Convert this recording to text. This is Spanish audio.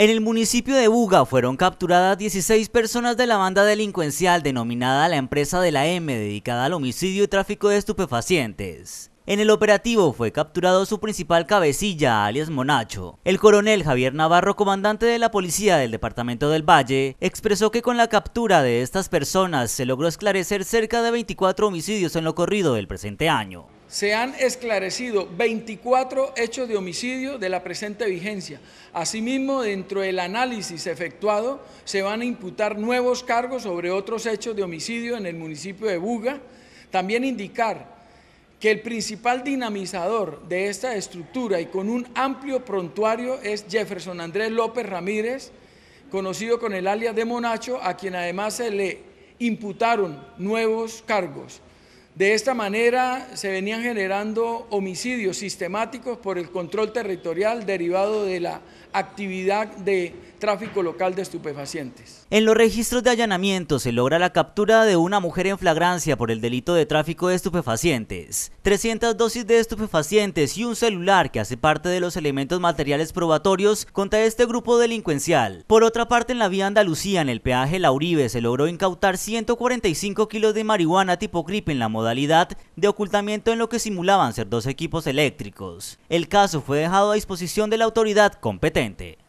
En el municipio de Buga fueron capturadas 16 personas de la banda delincuencial denominada la empresa de la M dedicada al homicidio y tráfico de estupefacientes. En el operativo fue capturado su principal cabecilla, alias Monacho. El coronel Javier Navarro, comandante de la policía del departamento del Valle, expresó que con la captura de estas personas se logró esclarecer cerca de 24 homicidios en lo corrido del presente año se han esclarecido 24 hechos de homicidio de la presente vigencia. Asimismo, dentro del análisis efectuado, se van a imputar nuevos cargos sobre otros hechos de homicidio en el municipio de Buga. También indicar que el principal dinamizador de esta estructura y con un amplio prontuario es Jefferson Andrés López Ramírez, conocido con el alias de Monacho, a quien además se le imputaron nuevos cargos. De esta manera se venían generando homicidios sistemáticos por el control territorial derivado de la actividad de tráfico local de estupefacientes. En los registros de allanamiento se logra la captura de una mujer en flagrancia por el delito de tráfico de estupefacientes, 300 dosis de estupefacientes y un celular que hace parte de los elementos materiales probatorios contra este grupo delincuencial. Por otra parte, en la vía Andalucía, en el peaje La Uribe, se logró incautar 145 kilos de marihuana tipo grip en la modalidad de ocultamiento en lo que simulaban ser dos equipos eléctricos. El caso fue dejado a disposición de la autoridad competente.